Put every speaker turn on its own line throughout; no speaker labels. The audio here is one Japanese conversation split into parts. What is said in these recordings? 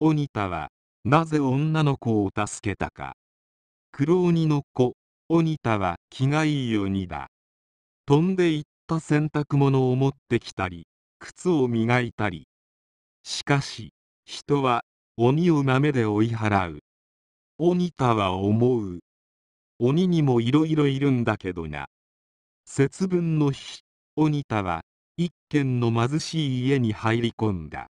鬼田はなぜ女の子を助けたか黒鬼の子鬼田は気がいい鬼だ飛んでいった洗濯物を持ってきたり靴を磨いたりしかし人は鬼を豆で追い払う鬼田は思う鬼にもいろいろいるんだけどな節分の日鬼田は一軒の貧しい家に入り込んだ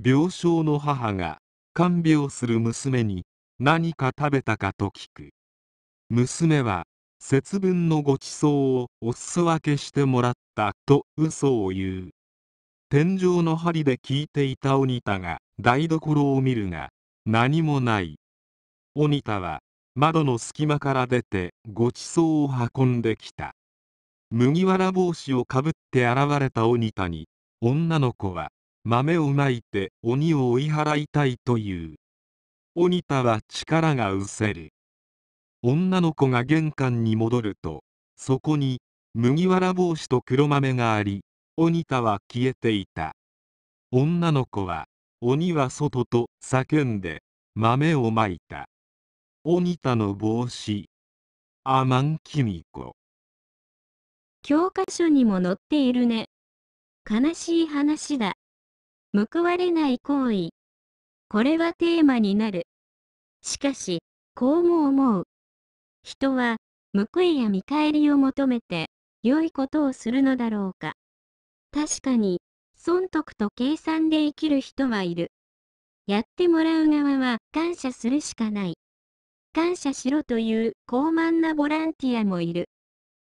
病床の母が看病する娘に何か食べたかと聞く娘は節分のごちそうをお裾分けしてもらったと嘘を言う天井の針で聞いていた鬼田が台所を見るが何もない鬼田は窓の隙間から出てごちそうを運んできた麦わら帽子をかぶって現れた鬼谷女の子は豆をまいて鬼を追い払いたいという鬼田は力が失せる女の子が玄関に戻るとそこに麦わら帽子と黒豆があり鬼田は消えていた女の子は鬼は外と叫んで豆をまいた鬼田の帽子あまんきみこ
教科書にも載っているね。悲しい話だ。報われない行為。これはテーマになる。しかし、こうも思う。人は、報いや見返りを求めて、良いことをするのだろうか。確かに、損得と計算で生きる人はいる。やってもらう側は感謝するしかない。感謝しろという高慢なボランティアもいる。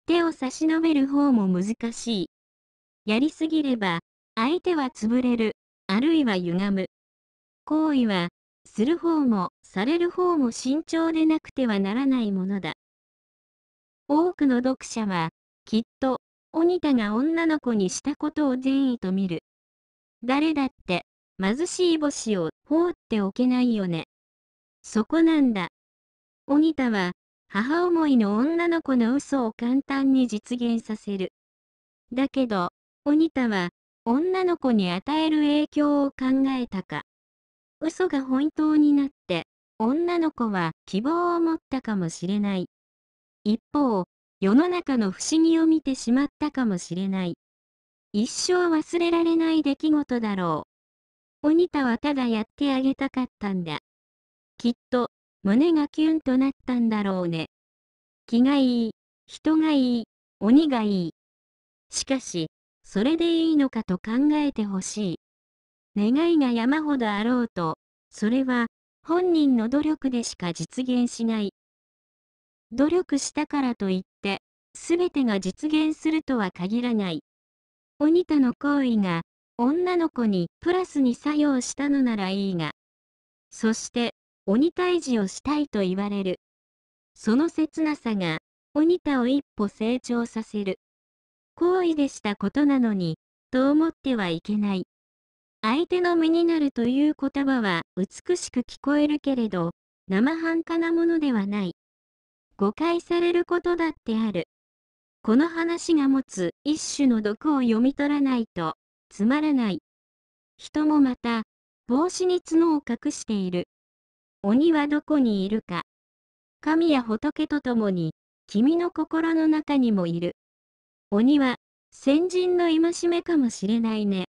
手を差し伸べる方も難しい。やりすぎれば、相手は潰れる、あるいは歪む。行為は、する方も、される方も慎重でなくてはならないものだ。多くの読者は、きっと、鬼田が女の子にしたことを善意と見る。誰だって、貧しい母子を放っておけないよね。そこなんだ。鬼田は、母思いの女の子の嘘を簡単に実現させる。だけど、鬼田は、女の子に与える影響を考えたか。嘘が本当になって、女の子は希望を持ったかもしれない。一方、世の中の不思議を見てしまったかもしれない。一生忘れられない出来事だろう。鬼田はただやってあげたかったんだ。きっと、胸がキュンとなったんだろうね。気がいい、人がいい、鬼がいい。しかし、それでいいのかと考えてほしい。願いが山ほどあろうと、それは本人の努力でしか実現しない。努力したからといって、すべてが実現するとは限らない。鬼田の行為が、女の子にプラスに作用したのならいいが。そして、鬼退治をしたいと言われる。その切なさが、鬼田を一歩成長させる。好意でしたことなのに、と思ってはいけない。相手の身になるという言葉は美しく聞こえるけれど、生半可なものではない。誤解されることだってある。この話が持つ一種の毒を読み取らないと、つまらない。人もまた、帽子に角を隠している。鬼はどこにいるか。神や仏と共に、君の心の中にもいる。鬼は、先人の戒めかもしれないね。